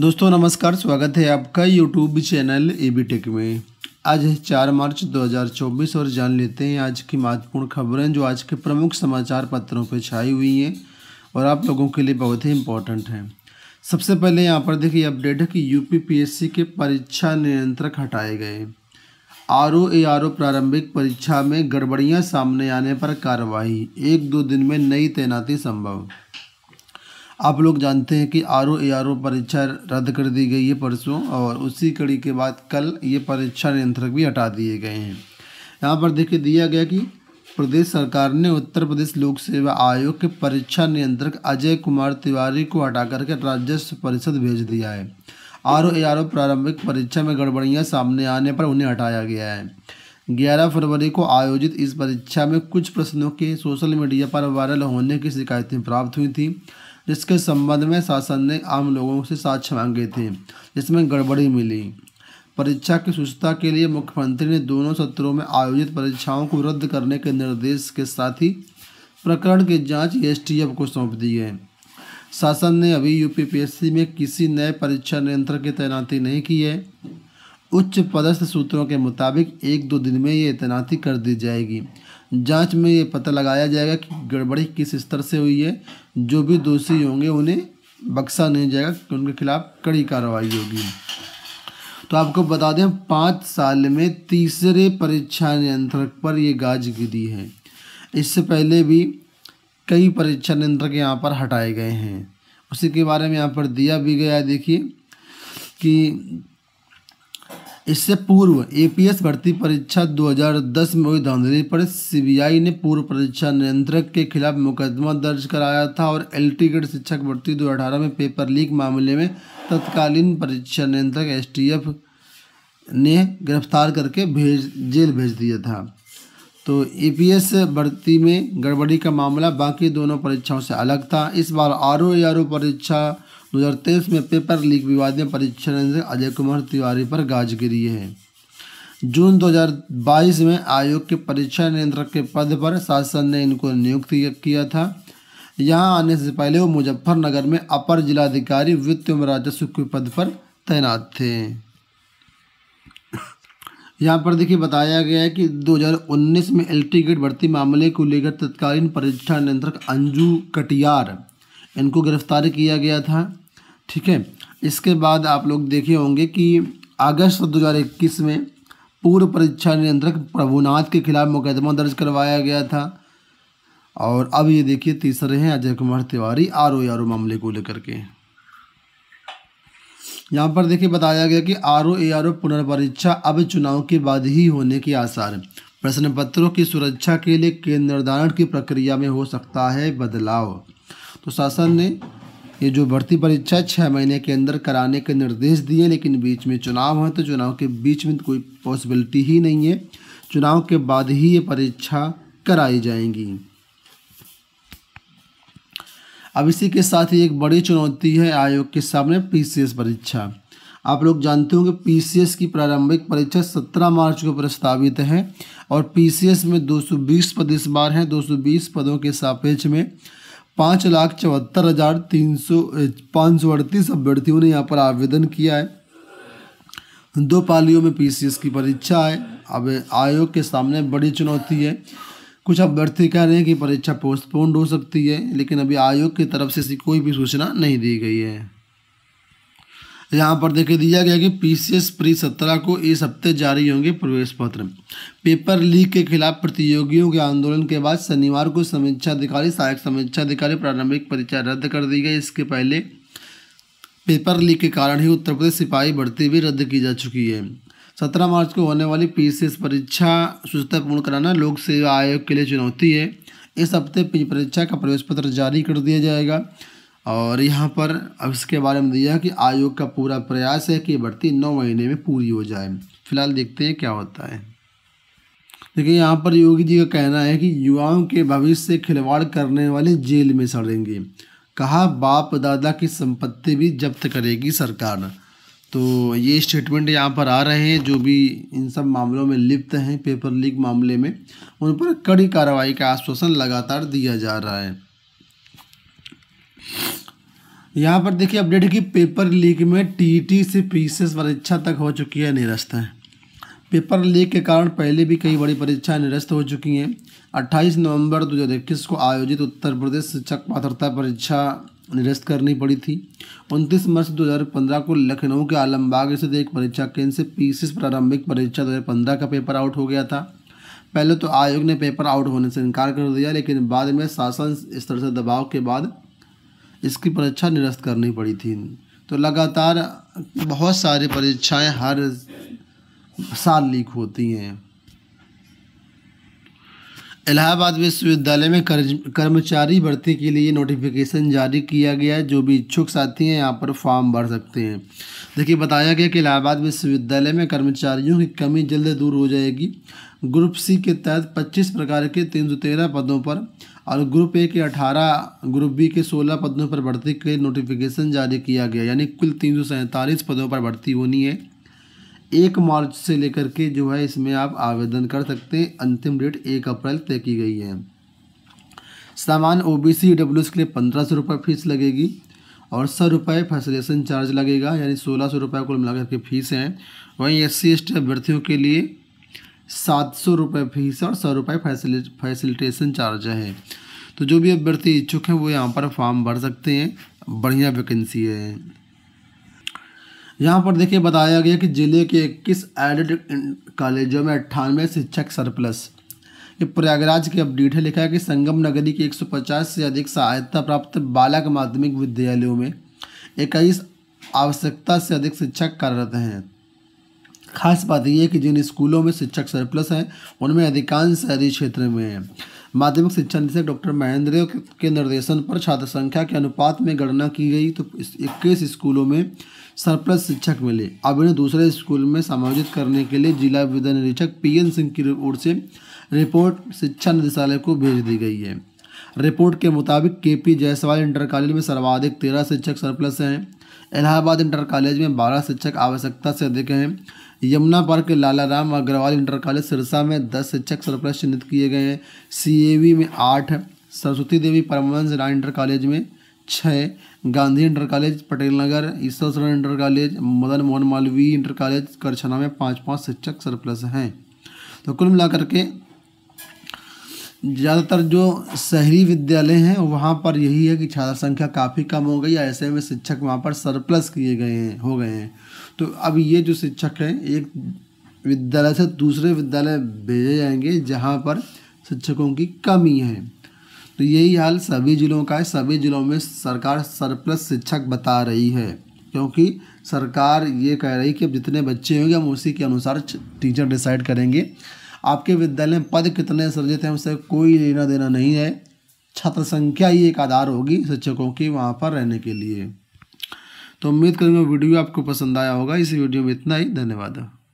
दोस्तों नमस्कार स्वागत है आपका YouTube channel A B tech में आज है चार मार्च 2024 और जान लेते हैं आज की महत्वपूर्ण खबरें जो आज के प्रमुख समाचार पत्रों पर छाई हुई हैं और आप लोगों के लिए बहुत ही इम्पोर्टेंट हैं सबसे पहले यहाँ पर देखिए अपडेट है कि यू के परीक्षा नियंत्रक हटाए गए R O A R O प्रारंभिक परीक्षा में गड़बड़ियाँ सामने आने पर कार्रवाई एक दो दिन में नई तैनाती संभव आप लोग जानते हैं कि R O A R O परीक्षा रद्द कर दी गई है परसों और उसी कड़ी के बाद कल ये परीक्षा नियंत्रक भी हटा दिए गए हैं यहाँ पर देखिए दिया गया कि प्रदेश सरकार ने उत्तर प्रदेश लोक सेवा आयोग के परीक्षा नियंत्रक अजय कुमार तिवारी को हटा करके राजस्व परिषद भेज दिया है R O A R O प्रारंभिक परीक्षा में गड़बड़ियाँ सामने आने पर उन्हें हटाया गया है 11 फरवरी को आयोजित इस परीक्षा में कुछ प्रश्नों के सोशल मीडिया पर वायरल होने की शिकायतें प्राप्त हुई थी जिसके संबंध में शासन ने आम लोगों से साक्ष्य मांगे थे जिसमें गड़बड़ी मिली परीक्षा की सुचता के लिए मुख्यमंत्री ने दोनों सत्रों में आयोजित परीक्षाओं को रद्द करने के निर्देश के साथ ही प्रकरण की जांच एस को सौंप दी है शासन ने अभी यू में किसी नए परीक्षा नियंत्रक की तैनाती नहीं की है उच्च पदस्थ सूत्रों के मुताबिक एक दो दिन में ये तैनाती कर दी जाएगी जांच में ये पता लगाया जाएगा कि गड़बड़ी किस स्तर से हुई है जो भी दोषी होंगे उन्हें बक्सा नहीं जाएगा कि उनके खिलाफ कड़ी कार्रवाई होगी तो आपको बता दें पाँच साल में तीसरे परीक्षा नियंत्रक पर यह गाज गिरी है इससे पहले भी कई परीक्षा नियंत्रक यहाँ पर हटाए गए हैं उसी के बारे में यहाँ पर दिया भी गया है देखिए कि इससे पूर्व एपीएस भर्ती परीक्षा 2010 में हुई धांधली पर सीबीआई ने पूर्व परीक्षा नियंत्रक के खिलाफ मुकदमा दर्ज कराया था और एल ग्रेड शिक्षक भर्ती 2018 में पेपर लीक मामले में तत्कालीन परीक्षा नियंत्रक एस ने गिरफ्तार करके भेज जेल भेज दिया था तो एपीएस भर्ती में गड़बड़ी का मामला बाकी दोनों परीक्षाओं से अलग था इस बार आर ओ परीक्षा 2023 में पेपर लीक विवाद में परीक्षण अजय कुमार तिवारी पर गाज गिरी है जून 2022 में आयोग के परीक्षा नियंत्रक के पद पर शासन ने इनको नियुक्त किया था यहाँ आने से पहले वो मुजफ्फरनगर में अपर जिलाधिकारी वित्त एवं राजस्व के पद पर तैनात थे यहाँ पर देखिए बताया गया है कि 2019 में एल टी गेट भर्ती मामले को लेकर तत्कालीन परीक्षा नियंत्रक अंजू कटियार इनको गिरफ्तार किया गया था ठीक है इसके बाद आप लोग देखे होंगे कि अगस्त 2021 में पूर्व परीक्षा नियंत्रक प्रभुनाथ के खिलाफ मुकदमा दर्ज करवाया गया था और अब ये देखिए तीसरे हैं Ajay Kumar Tiwari R O R O मामले को लेकर के यहाँ पर देखिए बताया गया कि R O A R O पुनर्परीक्षा अब चुनाव के बाद ही होने के आसार प्रश्न पत्रों की सुरक्षा के लिए केंद्र निर्धारण की प्रक्रिया में हो सकता है बदलाव तो शासन ने ये जो भर्ती परीक्षा छः महीने के अंदर कराने के निर्देश दिए लेकिन बीच में चुनाव हैं तो चुनाव के बीच में कोई पॉसिबिलिटी ही नहीं है चुनाव के बाद ही ये परीक्षा कराई जाएंगी अब इसी के साथ ही एक बड़ी चुनौती है आयोग के सामने पीसीएस परीक्षा आप लोग जानते होंगे पीसीएस की प्रारंभिक परीक्षा 17 मार्च को प्रस्तावित है और पीसीएस में 220 पद इस बार हैं 220 पदों के सापेक्ष में पाँच लाख चौहत्तर हज़ार तीन सौ पाँच सौ अड़तीस अभ्यर्थियों ने यहाँ पर आवेदन किया है दो पालियों में पीसीएस की परीक्षा है अब आयोग के सामने बड़ी चुनौती है कुछ अभ्यर्थी कह रहे हैं कि परीक्षा पोस्टपोन्ड हो सकती है लेकिन अभी आयोग की तरफ से ऐसी कोई भी सूचना नहीं दी गई है यहाँ पर देखिए दिया गया कि पीसीएस प्री सत्रह को इस हफ्ते जारी होंगे प्रवेश पत्र पेपर लीक के खिलाफ प्रतियोगियों के आंदोलन के बाद शनिवार को समीक्षा अधिकारी सहायक समीक्षा अधिकारी प्रारंभिक परीक्षा रद्द कर दी गई इसके पहले पेपर लीक के कारण ही उत्तर प्रदेश सिपाही भर्ती भी रद्द की जा चुकी है सत्रह मार्च को होने वाली पीसीएस परीक्षा स्वच्छतापूर्ण कराना लोक सेवा आयोग के लिए चुनौती है इस हफ्ते परीक्षा का प्रवेश पत्र जारी कर दिया जाएगा और यहाँ पर अब इसके बारे में दिया कि आयोग का पूरा प्रयास है कि भर्ती नौ महीने में पूरी हो जाए फिलहाल देखते हैं क्या होता है देखिए यहाँ पर योगी जी का कहना है कि युवाओं के भविष्य से खिलवाड़ करने वाले जेल में सड़ेंगे कहा बाप दादा की संपत्ति भी जब्त करेगी सरकार तो ये स्टेटमेंट यहाँ पर आ रहे हैं जो भी इन सब मामलों में लिप्त हैं पेपर लीक मामले में उन पर कड़ी कार्रवाई का आश्वासन लगातार दिया जा रहा है यहाँ पर देखिए अपडेट है कि पेपर लीक में टी से पीसीएस परीक्षा तक हो चुकी है निरस्त है पेपर लीक के कारण पहले भी कई बड़ी परीक्षाएं निरस्त हो चुकी हैं 28 नवंबर 2021 को आयोजित उत्तर प्रदेश शिक्षक पात्रता परीक्षा निरस्त करनी पड़ी थी 29 मार्च 2015 को लखनऊ के आलमबाग स्थित एक परीक्षा केंद्र से एस प्रारंभिक परीक्षा दो का पेपर आउट हो गया था पहले तो आयोग ने पेपर आउट होने से इनकार कर दिया लेकिन बाद में शासन स्तर से दबाव के बाद इसकी परीक्षा निरस्त करनी पड़ी थी तो लगातार बहुत सारी परीक्षाएं हर साल लीक होती हैं इलाहाबाद विश्वविद्यालय में कर्मचारी भर्ती के लिए नोटिफिकेशन जारी किया गया है जो भी इच्छुक साथी हैं यहाँ पर फॉर्म भर सकते हैं देखिए बताया गया कि इलाहाबाद विश्वविद्यालय में कर्मचारियों की कमी जल्द दूर हो जाएगी ग्रुप सी के तहत 25 प्रकार के 313 पदों पर और ग्रुप ए के अठारह ग्रुप बी के सोलह पदों पर भर्ती के लिए नोटिफिकेशन जारी किया गया यानी कुल तीन पदों पर भर्ती होनी है एक मार्च से लेकर के जो है इसमें आप आवेदन कर सकते हैं अंतिम डेट एक अप्रैल तय की गई है सामान ओ बी सी डब्ल्यू के लिए पंद्रह सौ रुपये फीस लगेगी और सौ रुपये फैसिलेशन चार्ज लगेगा यानी सोलह सौ रुपये कुल मिलाकर के फीस हैं वहीं एस सी एस टी अभ्यर्थियों के लिए सात सौ रुपये फीस और सौ रुपये फैसिलिटेशन चार्ज है तो जो भी अभ्यर्थी इच्छुक हैं वो यहाँ पर फॉर्म भर सकते हैं बढ़िया वैकेंसी है यहाँ पर देखिए बताया गया कि ज़िले के इक्कीस एडेड कॉलेजों में अट्ठानवे शिक्षक सरप्लस ये प्रयागराज की अपडेट है लिखा है कि संगम नगरी के 150 से अधिक सहायता प्राप्त बालक माध्यमिक विद्यालयों में इक्कीस आवश्यकता से अधिक शिक्षक कार्यरत हैं खास बात यह है कि जिन स्कूलों में शिक्षक सरप्लस हैं उनमें अधिकांश शहरी क्षेत्र में है माध्यमिक शिक्षा निदेशक डॉक्टर महेंद्र के निर्देशन पर छात्र संख्या के अनुपात में गणना की गई तो इक्कीस स्कूलों में सरप्लस शिक्षक मिले अब इन्हें दूसरे स्कूल में समायोजित करने के लिए जिला विद्या निरीक्षक पी एन सिंह की ओर से रिपोर्ट शिक्षा निदेशालय को भेज दी गई है रिपोर्ट के मुताबिक के पी जायसवाल इंटर कॉलेज में सर्वाधिक तेरह शिक्षक सरप्लस हैं इलाहाबाद इंटर कॉलेज में बारह शिक्षक आवश्यकता से अधिक हैं यमुना पार्क के लालाराम अग्रवाल इंटर कॉलेज सिरसा में दस शिक्षक सरप्लस चिन्हित किए गए हैं सी में आठ सरस्वती देवी परमवंश राय इंटर कॉलेज में छः Gandhi inter college Patel Nagar Ishwar Sharan inter college Madan Mohan Malaviya inter college Karchhana में पाँच पाँच शिक्षक सरप्लस हैं तो कुल मिलाकर के ज़्यादातर जो शहरी विद्यालय हैं वहाँ पर यही है कि छात्र संख्या काफ़ी कम हो गई ऐसे में शिक्षक वहाँ पर सरप्लस किए गए हैं हो गए हैं तो अब ये जो शिक्षक हैं एक विद्यालय से दूसरे विद्यालय भेजे जाएंगे जहाँ पर शिक्षकों की कमी है तो यही हाल सभी ज़िलों का है सभी ज़िलों में सरकार सरप्लस शिक्षक बता रही है क्योंकि सरकार ये कह रही कि अब जितने बच्चे होंगे हम उसी के अनुसार टीचर डिसाइड करेंगे आपके विद्यालय में पद कितने सृजित हैं उससे कोई लेना देना नहीं है छात्र संख्या ही एक आधार होगी शिक्षकों की वहाँ पर रहने के लिए तो उम्मीद करूँगा वीडियो आपको पसंद आया होगा इस वीडियो में इतना ही धन्यवाद